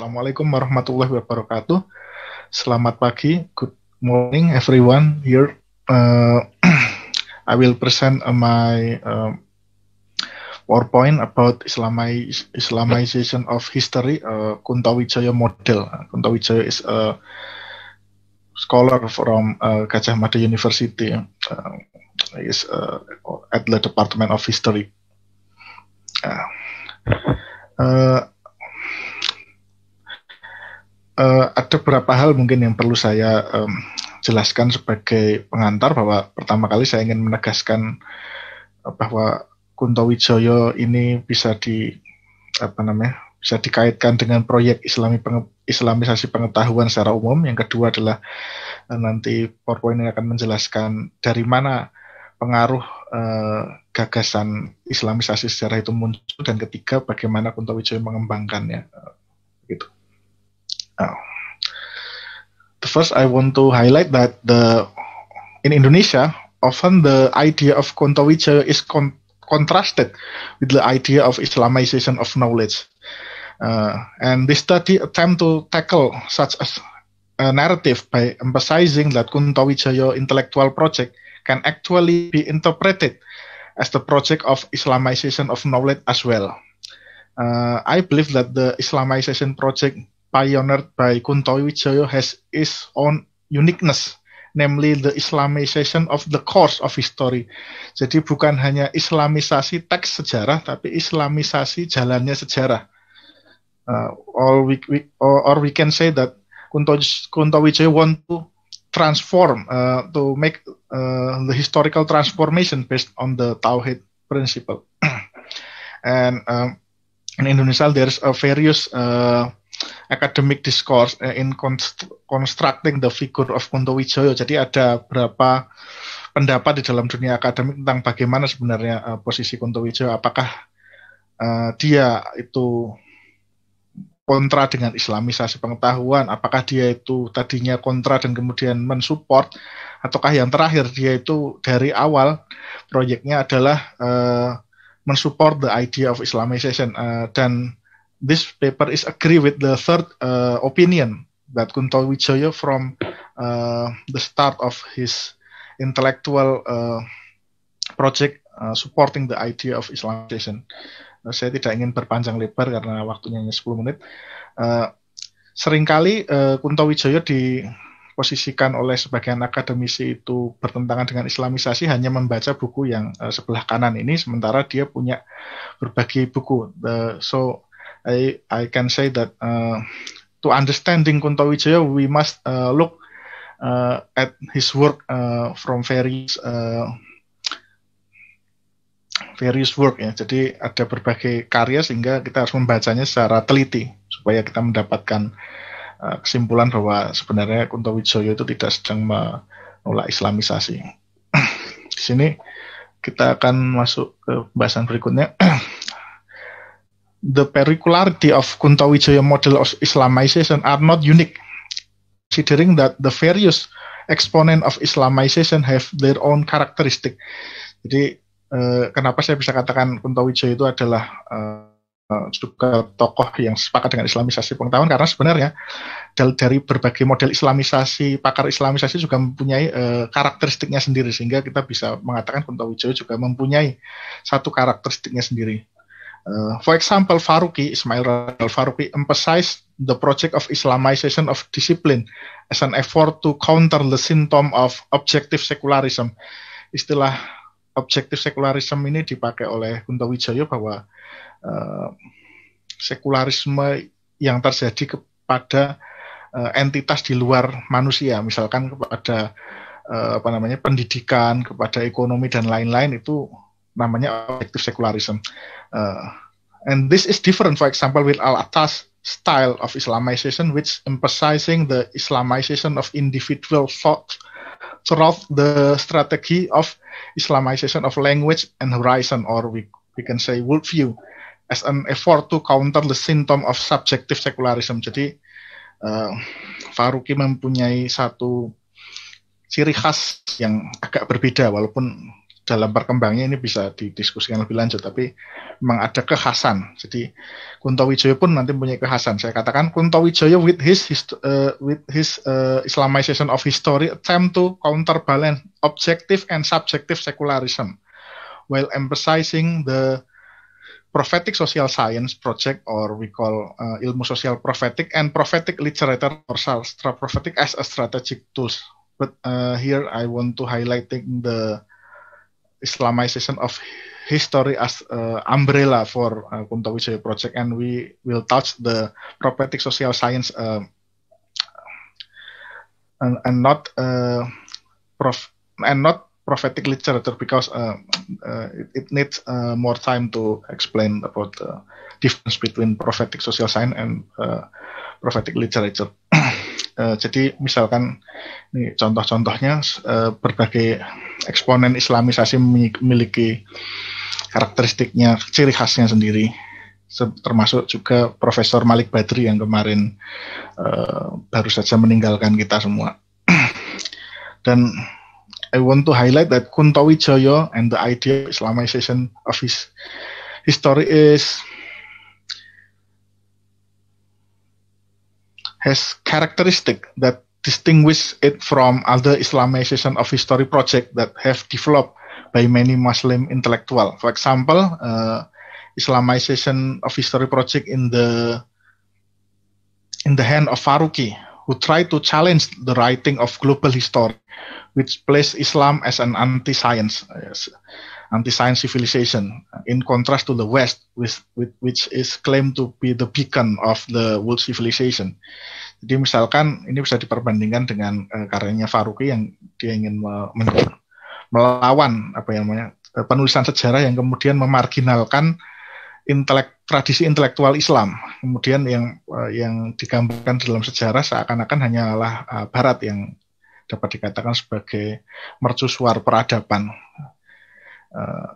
Assalamualaikum warahmatullahi wabarakatuh. Selamat pagi, good morning everyone. Here uh, I will present uh, my uh, PowerPoint about Islami Islamization of history, uh, Kuntawijaya model. Kuntawijaya is a scholar from uh, Gajah Mada University. Uh, is uh, at the Department of History. uh, uh ada beberapa hal mungkin yang perlu saya um, jelaskan sebagai pengantar bahwa pertama kali saya ingin menegaskan eh, bahwa Kunto Wijoyo ini bisa di apa namanya bisa dikaitkan dengan proyek Islami penge, Islamisasi pengetahuan secara umum. Yang kedua adalah eh, nanti PowerPoint ini akan menjelaskan dari mana pengaruh eh, gagasan Islamisasi secara itu muncul dan ketiga bagaimana Kunto Wijoyo mengembangkannya. Gitu. Oh. first I want to highlight that the in Indonesia often the idea of Kontowice is con- contrasted with the idea of Islamization of knowledge. Uh, and this study attempt to tackle such a, narrative by emphasizing that Kuntawijaya intellectual project can actually be interpreted as the project of Islamization of knowledge as well. Uh, I believe that the Islamization project pioneered by Kunto Wijoyo has its own uniqueness, namely the Islamization of the course of history. Jadi bukan hanya Islamisasi teks sejarah, tapi Islamisasi jalannya sejarah. Uh, or, we, we, or, or we can say that Kunto, Kunto Wijoyo want to transform, uh, to make uh, the historical transformation based on the Tauhid principle. and um, in Indonesia, there's a various uh, academic discourse eh, in constructing the figure of Kunto Wijoyo. Jadi ada berapa pendapat di dalam dunia akademik tentang bagaimana sebenarnya uh, posisi Kunto Wijoyo. Apakah uh, dia itu kontra dengan islamisasi pengetahuan, apakah dia itu tadinya kontra dan kemudian mensupport, ataukah yang terakhir dia itu dari awal proyeknya adalah uh, mensupport the idea of Islamization uh, dan this paper is agree with the third uh, opinion that Kunto Wijoyo from uh, the start of his intellectual uh, project uh, supporting the idea of Islamization. Uh, saya tidak ingin berpanjang lebar karena waktunya hanya 10 menit. Uh, seringkali uh, Kunto Wijoyo diposisikan oleh sebagian akademisi itu bertentangan dengan Islamisasi hanya membaca buku yang uh, sebelah kanan ini, sementara dia punya berbagai buku. Uh, so I I can say that uh, to understanding Kunto Wijaya, we must uh, look uh, at his work uh, from various uh, various work ya. Jadi ada berbagai karya sehingga kita harus membacanya secara teliti supaya kita mendapatkan uh, kesimpulan bahwa sebenarnya Kunto Wijoyo itu tidak sedang menolak Islamisasi. Di sini kita akan masuk ke pembahasan berikutnya. the peculiarity of Kuntawijaya model of Islamization are not unique, considering that the various exponent of Islamization have their own characteristic. Jadi uh, kenapa saya bisa katakan Kuntawijaya itu adalah uh, juga tokoh yang sepakat dengan Islamisasi pengetahuan karena sebenarnya dari, berbagai model Islamisasi pakar Islamisasi juga mempunyai uh, karakteristiknya sendiri sehingga kita bisa mengatakan Kuntawijaya juga mempunyai satu karakteristiknya sendiri Uh, for example, Faruqi, Ismail Faruqi emphasized the project of Islamization of discipline as an effort to counter the symptom of objective secularism. Istilah objective secularism ini dipakai oleh Kunto Wijoyo bahwa uh, sekularisme yang terjadi kepada uh, entitas di luar manusia, misalkan kepada uh, apa namanya pendidikan, kepada ekonomi dan lain-lain itu namanya objective secularism. Uh, and this is different, for example, with Al-Attas style of Islamization, which emphasizing the Islamization of individual thought throughout the strategy of Islamization of language and horizon, or we, we can say worldview, as an effort to counter the symptom of subjective secularism. Jadi, uh, Faruqi mempunyai satu ciri khas yang agak berbeda, walaupun dalam perkembangannya ini bisa didiskusikan lebih lanjut tapi memang ada kekhasan jadi Kunto Wijoyo pun nanti punya kekhasan saya katakan Kunto Wijoyo with his, his uh, eh, with his uh, Islamization of history attempt to counterbalance objective and subjective secularism while emphasizing the prophetic social science project or we call uh, ilmu sosial prophetic and prophetic literature or prophetic as a strategic tools but uh, here I want to highlighting the Islamization of history as uh, umbrella for uh, Kunto Wijaya project, and we will touch the prophetic social science uh, and, and, not uh, prof and not prophetic literature because uh, uh it, it, needs uh, more time to explain about the difference between prophetic social science and uh, prophetic literature. Eh, jadi misalkan ini contoh-contohnya eh, berbagai eksponen Islamisasi memiliki karakteristiknya, ciri khasnya sendiri. Termasuk juga Profesor Malik Badri yang kemarin eh, baru saja meninggalkan kita semua. Dan I want to highlight that Kuntowi Joyo and the idea of Islamization of his history is has characteristic that distinguish it from other Islamization of history project that have developed by many Muslim intellectual. For example, uh, Islamization of history project in the in the hand of Faruqi, who tried to challenge the writing of global history, which placed Islam as an anti-science. anti-science civilization, in contrast to the West, with, with, which is claimed to be the beacon of the world civilization. Jadi misalkan ini bisa diperbandingkan dengan uh, karyanya Faruqi yang dia ingin me melawan apa yang namanya eh, penulisan sejarah yang kemudian memarginalkan intelek, tradisi intelektual Islam. Kemudian yang uh, yang digambarkan dalam sejarah seakan-akan hanyalah uh, Barat yang dapat dikatakan sebagai mercusuar peradaban. Eh,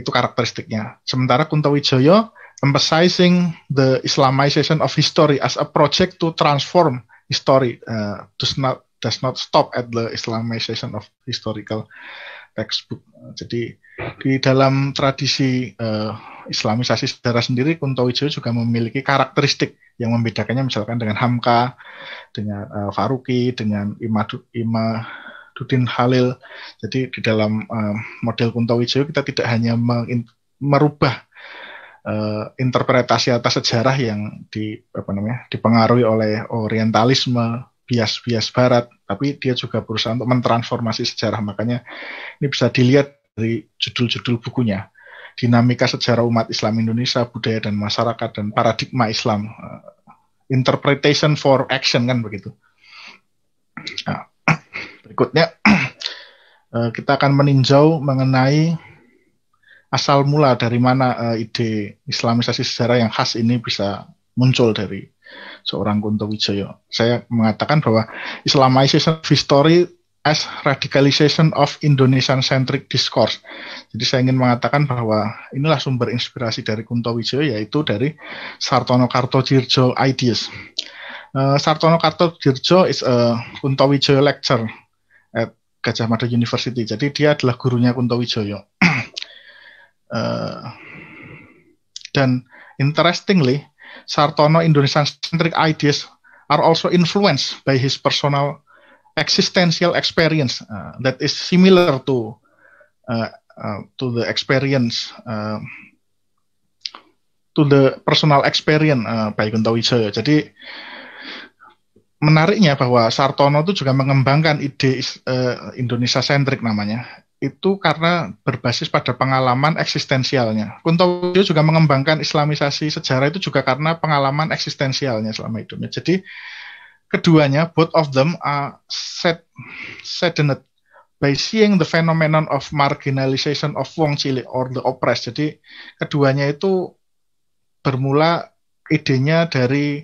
itu karakteristiknya. Sementara Wijoyo emphasizing the Islamization of history as a project to transform history uh, does not does not stop at the Islamization of historical textbook. Jadi di dalam tradisi uh, Islamisasi sejarah sendiri Kuntowijoyo juga memiliki karakteristik yang membedakannya misalkan dengan Hamka, dengan uh, Faruqi, dengan Imadu, Ima Dudin Halil. Jadi di dalam uh, model Kuntawijoyo Wijoyo kita tidak hanya merubah uh, interpretasi atas sejarah yang di apa namanya dipengaruhi oleh orientalisme bias-bias barat, tapi dia juga berusaha untuk mentransformasi sejarah. Makanya ini bisa dilihat dari judul-judul bukunya. Dinamika Sejarah Umat Islam Indonesia, Budaya dan Masyarakat, dan Paradigma Islam. Uh, interpretation for Action kan begitu. Nah, Berikutnya eh, kita akan meninjau mengenai asal mula dari mana eh, ide Islamisasi sejarah yang khas ini bisa muncul dari seorang Kunto Wijoyo. Saya mengatakan bahwa Islamization of History as Radicalization of Indonesian Centric Discourse. Jadi saya ingin mengatakan bahwa inilah sumber inspirasi dari Kunto Wijoyo yaitu dari Sartono Kartojirjo Ideas. Uh, Sartono Kartojirjo is a Kunto Wijoyo lecture at eh, Gajah Mada University. Jadi dia adalah gurunya Kunto Wijoyo. uh, dan interestingly, Sartono Indonesian-centric ideas are also influenced by his personal existential experience uh, that is similar to uh, uh, to the experience uh, to the personal experience uh, by Kunto Wijoyo. Jadi menariknya bahwa Sartono itu juga mengembangkan ide uh, eh, Indonesia sentrik namanya itu karena berbasis pada pengalaman eksistensialnya. Kunto Wijoyo juga mengembangkan islamisasi sejarah itu juga karena pengalaman eksistensialnya selama hidupnya. Jadi keduanya, both of them are set, saddened by seeing the phenomenon of marginalization of wong cilik or the oppressed. Jadi keduanya itu bermula idenya dari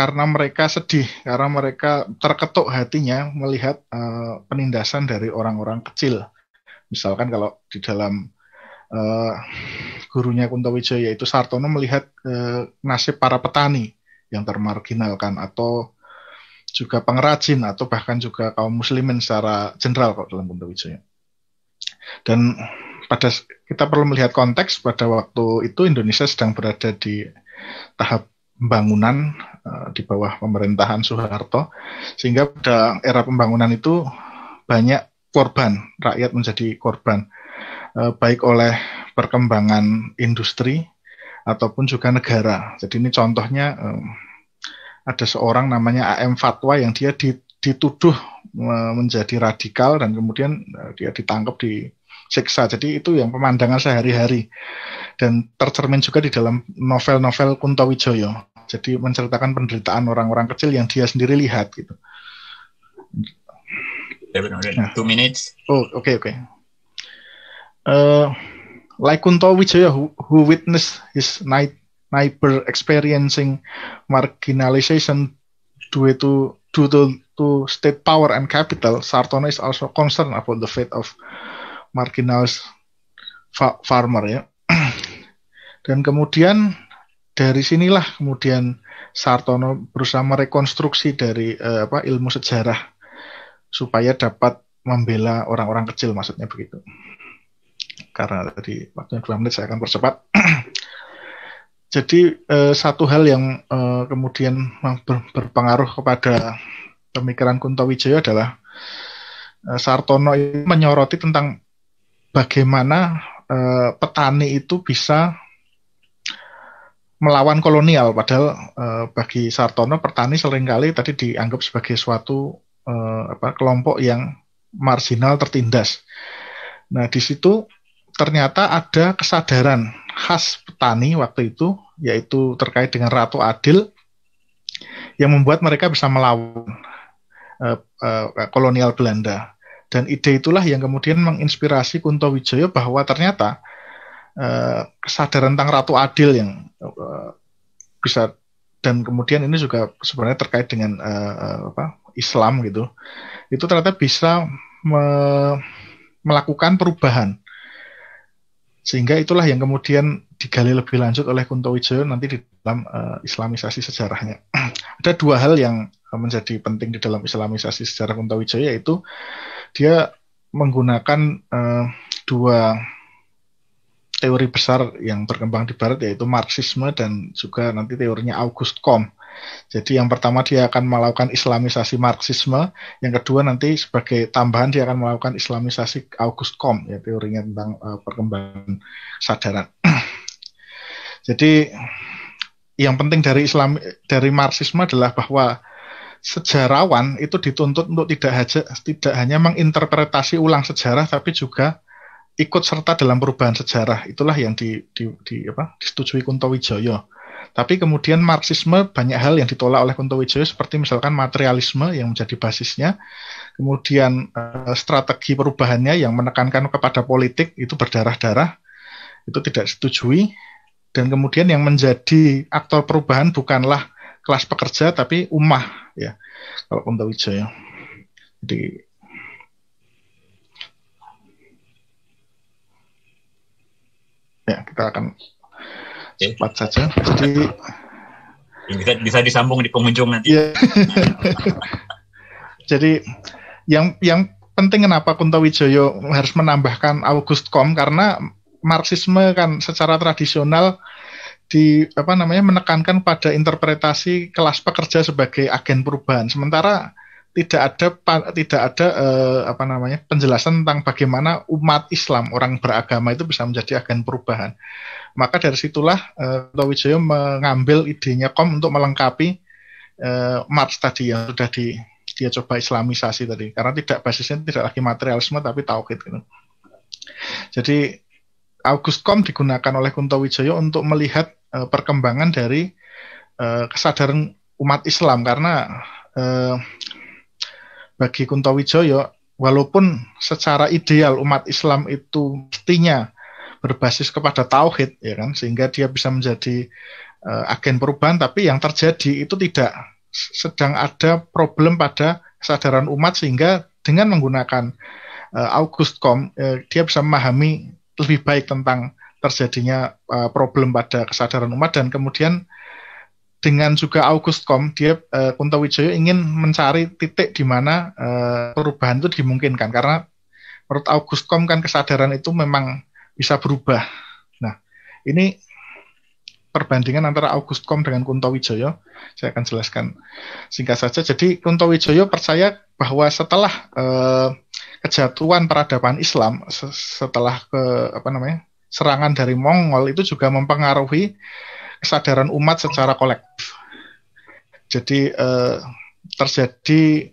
karena mereka sedih, karena mereka terketuk hatinya melihat uh, penindasan dari orang-orang kecil. Misalkan kalau di dalam uh, gurunya Wijaya yaitu Sartono melihat uh, nasib para petani yang termarginalkan atau juga pengrajin atau bahkan juga kaum muslimin secara general kalau dalam Wijaya Dan pada kita perlu melihat konteks pada waktu itu Indonesia sedang berada di tahap pembangunan Eh, di bawah pemerintahan Soeharto sehingga pada era pembangunan itu banyak korban rakyat menjadi korban eh, baik oleh perkembangan industri ataupun juga negara. Jadi ini contohnya eh, ada seorang namanya AM Fatwa yang dia dituduh menjadi radikal dan kemudian dia ditangkap di siksa. Jadi itu yang pemandangan sehari-hari dan tercermin juga di dalam novel-novel Kunto Wijoyo. Jadi menceritakan penderitaan orang-orang kecil yang dia sendiri lihat gitu. Nah. Two minutes. Oh, oke okay, oke. Okay. Uh, eh, like Kunto Wijaya who, who witnessed his night neighbor experiencing marginalization due to due to, to state power and capital, Sartono is also concerned about the fate of marginalized fa farmer ya. Dan kemudian dari sinilah kemudian Sartono berusaha merekonstruksi dari eh, apa ilmu sejarah supaya dapat membela orang-orang kecil maksudnya begitu. Karena tadi waktunya dua menit saya akan percepat. Jadi eh, satu hal yang eh, kemudian ber, berpengaruh kepada pemikiran Kunto Wijaya adalah eh, Sartono menyoroti tentang bagaimana eh, petani itu bisa melawan kolonial padahal eh, bagi Sartono petani seringkali tadi dianggap sebagai suatu eh, apa kelompok yang marginal tertindas. Nah, di situ ternyata ada kesadaran khas petani waktu itu yaitu terkait dengan Ratu Adil yang membuat mereka bisa melawan eh, eh, kolonial Belanda. Dan ide itulah yang kemudian menginspirasi Kunto Wijoyo bahwa ternyata Eh, kesadaran tentang Ratu Adil yang uh, bisa dan kemudian ini juga sebenarnya terkait dengan uh, apa, Islam gitu itu ternyata bisa me melakukan perubahan sehingga itulah yang kemudian digali lebih lanjut oleh Kunto Wijoyo nanti di dalam uh, Islamisasi sejarahnya ada dua hal yang menjadi penting di dalam Islamisasi sejarah Kunto Wijoyo yaitu dia menggunakan uh, dua teori besar yang berkembang di barat yaitu marxisme dan juga nanti teorinya August Comte. Jadi yang pertama dia akan melakukan islamisasi marxisme, yang kedua nanti sebagai tambahan dia akan melakukan islamisasi August Comte ya teorinya tentang uh, perkembangan sadaran. Jadi yang penting dari Islam dari marxisme adalah bahwa sejarawan itu dituntut untuk tidak haja, tidak hanya menginterpretasi ulang sejarah tapi juga ikut serta dalam perubahan sejarah itulah yang di, di, di apa disetujui Kunto Wijoyo. Tapi kemudian Marxisme banyak hal yang ditolak oleh Kunto Wijoyo seperti misalkan materialisme yang menjadi basisnya, kemudian uh, strategi perubahannya yang menekankan kepada politik itu berdarah-darah itu tidak setujui dan kemudian yang menjadi aktor perubahan bukanlah kelas pekerja tapi umah ya kalau Kunto Wijoyo. Jadi Ya, kita akan cepat saja. Jadi bisa, bisa disambung di pengunjung nanti. ya. Jadi yang yang penting kenapa Kunto Wijoyo harus menambahkan August Kom karena Marxisme kan secara tradisional di apa namanya menekankan pada interpretasi kelas pekerja sebagai agen perubahan. Sementara tidak ada tidak ada uh, apa namanya penjelasan tentang bagaimana umat Islam orang beragama itu bisa menjadi agen perubahan. Maka dari situlah uh, mengambil idenya Kom untuk melengkapi uh, eh, Marx tadi yang sudah di dia coba islamisasi tadi karena tidak basisnya tidak lagi materialisme tapi tauhid gitu. Jadi August Kom digunakan oleh Kunto Wijoyo untuk melihat uh, perkembangan dari uh, kesadaran umat Islam karena uh, bagi Kuntowijoyo, walaupun secara ideal umat Islam itu mestinya berbasis kepada tauhid, ya kan, sehingga dia bisa menjadi uh, agen perubahan. Tapi yang terjadi itu tidak sedang ada problem pada kesadaran umat sehingga dengan menggunakan uh, August Com, uh, dia bisa memahami lebih baik tentang terjadinya uh, problem pada kesadaran umat dan kemudian dengan juga August Kom, dia uh, eh, Kunto Wijoyo ingin mencari titik di mana uh, perubahan itu dimungkinkan karena menurut August Kom kan kesadaran itu memang bisa berubah. Nah, ini perbandingan antara August Kom dengan Kunto Wijoyo, saya akan jelaskan singkat saja. Jadi Kunto Wijoyo percaya bahwa setelah uh, kejatuhan peradaban Islam, setelah ke apa namanya serangan dari Mongol itu juga mempengaruhi kesadaran umat secara kolektif. Jadi eh, terjadi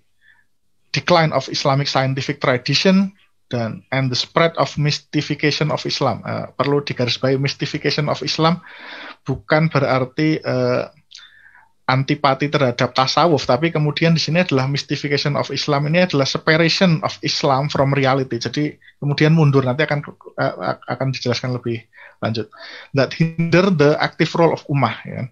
decline of Islamic scientific tradition dan and the spread of mystification of Islam. Eh, perlu digarisbawahi mystification of Islam bukan berarti eh, antipati terhadap tasawuf, tapi kemudian di sini adalah mystification of Islam ini adalah separation of Islam from reality. Jadi kemudian mundur nanti akan eh, akan dijelaskan lebih lanjut that hinder the active role of ummah ya. Kan?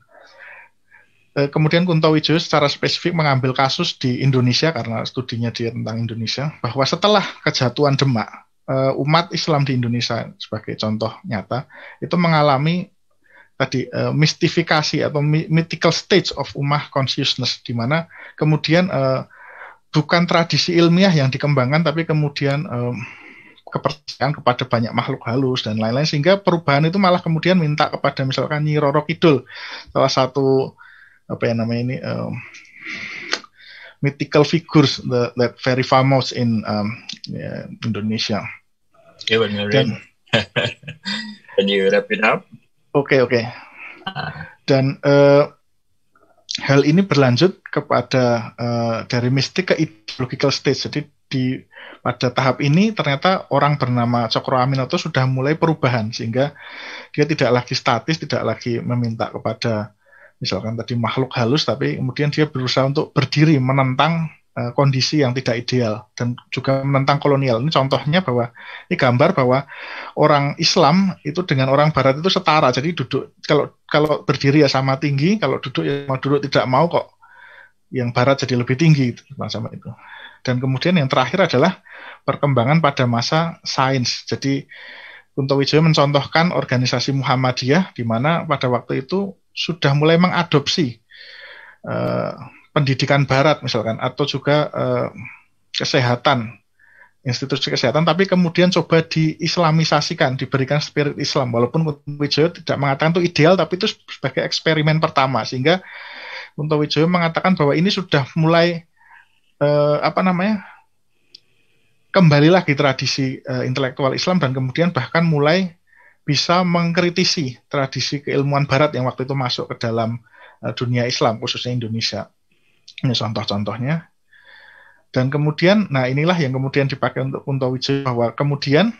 E, kemudian Kunto Wijoyo secara spesifik mengambil kasus di Indonesia karena studinya dia tentang Indonesia bahwa setelah kejatuhan Demak e, umat Islam di Indonesia sebagai contoh nyata itu mengalami tadi e, mistifikasi atau mythical stage of ummah consciousness di mana kemudian bukan tradisi ilmiah yang dikembangkan tapi kemudian kepercayaan kepada banyak makhluk halus dan lain-lain sehingga perubahan itu malah kemudian minta kepada misalkan Nyi Roro Kidul salah satu apa ya namanya ini um, mythical figures the that very famous in um, yeah, Indonesia. Yeah, when you you wrap it up. Oke oke. Ah. Dan uh, hal ini berlanjut kepada uh, dari mistik ke ideological stage. Jadi di pada tahap ini ternyata orang bernama Cokro Aminoto sudah mulai perubahan sehingga dia tidak lagi statis, tidak lagi meminta kepada misalkan tadi makhluk halus tapi kemudian dia berusaha untuk berdiri menentang uh, kondisi yang tidak ideal dan juga menentang kolonial. Ini contohnya bahwa ini gambar bahwa orang Islam itu dengan orang barat itu setara. Jadi duduk kalau kalau berdiri ya sama tinggi, kalau duduk ya mau duduk tidak mau kok yang barat jadi lebih tinggi itu sama itu. Dan kemudian yang terakhir adalah perkembangan pada masa sains. Jadi Kunto Wijoyo mencontohkan organisasi Muhammadiyah di mana pada waktu itu sudah mulai mengadopsi uh, pendidikan barat misalkan atau juga uh, kesehatan institusi kesehatan tapi kemudian coba diislamisasikan diberikan spirit Islam walaupun Kunto Wijoyo tidak mengatakan itu ideal tapi itu sebagai eksperimen pertama sehingga Kunto Wijoyo mengatakan bahwa ini sudah mulai eh, apa namanya kembali lagi tradisi eh, intelektual Islam dan kemudian bahkan mulai bisa mengkritisi tradisi keilmuan Barat yang waktu itu masuk ke dalam eh, dunia Islam khususnya Indonesia ini contoh-contohnya dan kemudian nah inilah yang kemudian dipakai untuk Kuntowijo bahwa kemudian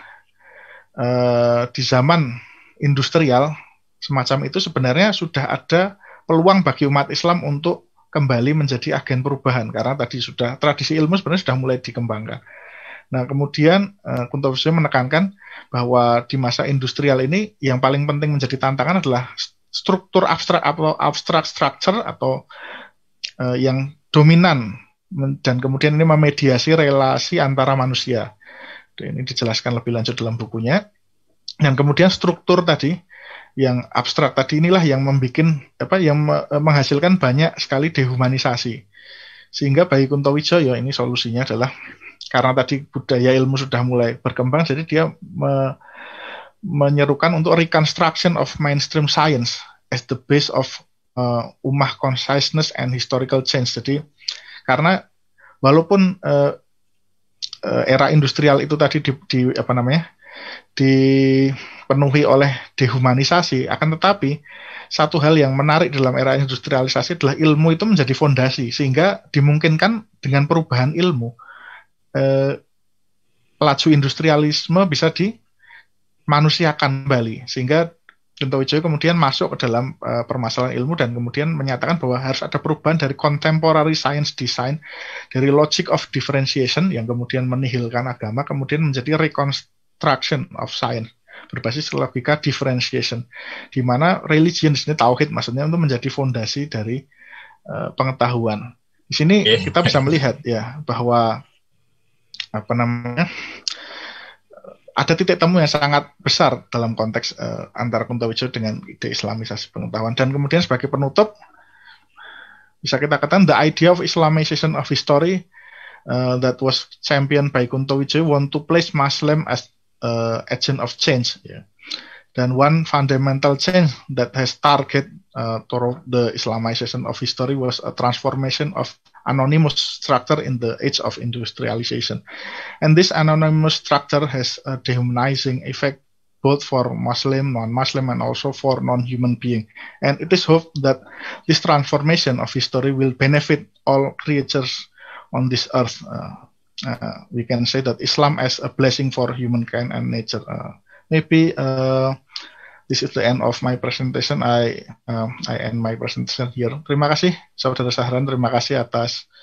eh, di zaman industrial semacam itu sebenarnya sudah ada peluang bagi umat Islam untuk kembali menjadi agen perubahan karena tadi sudah tradisi ilmu sebenarnya sudah mulai dikembangkan. Nah, kemudian eh, Kunto menekankan bahwa di masa industrial ini yang paling penting menjadi tantangan adalah struktur abstrak atau abstract structure atau uh, yang dominan dan kemudian ini memediasi relasi antara manusia. Ini dijelaskan lebih lanjut dalam bukunya. Dan kemudian struktur tadi yang abstrak tadi inilah yang membuat apa yang eh, menghasilkan banyak sekali dehumanisasi. Sehingga bagi Kunto Wijoyo ini solusinya adalah karena tadi budaya ilmu sudah mulai berkembang jadi dia me, menyerukan untuk reconstruction of mainstream science as the base of uh, umah consciousness and historical change. Jadi karena walaupun uh, era industrial itu tadi di, di apa namanya? di dipenuhi oleh dehumanisasi. Akan tetapi, satu hal yang menarik dalam era industrialisasi adalah ilmu itu menjadi fondasi, sehingga dimungkinkan dengan perubahan ilmu, eh, laju industrialisme bisa dimanusiakan kembali. Sehingga Wijoyo kemudian masuk ke dalam uh, permasalahan ilmu dan kemudian menyatakan bahwa harus ada perubahan dari contemporary science design dari logic of differentiation yang kemudian menihilkan agama kemudian menjadi reconstruction of science berbasis logika differentiation di mana religion ini tauhid maksudnya untuk menjadi fondasi dari uh, pengetahuan. Di sini yeah. kita bisa melihat ya bahwa apa namanya ada titik temu yang sangat besar dalam konteks uh, antara Kuntawijo dengan ide Islamisasi pengetahuan dan kemudian sebagai penutup bisa kita katakan the idea of Islamization of history uh, that was championed by Kuntawijo want to place Muslim as uh, agent of change. Yeah. Then one fundamental change that has targeted uh, toward the Islamization of history was a transformation of anonymous structure in the age of industrialization. And this anonymous structure has a dehumanizing effect both for Muslim, non-Muslim, and also for non-human being. And it is hoped that this transformation of history will benefit all creatures on this earth. Uh, uh, we can say that Islam as a blessing for humankind and nature. Uh, maybe uh, this is the end of my presentation. I uh, I end my presentation here. Terima kasih, saudara Sahran. Terima kasih atas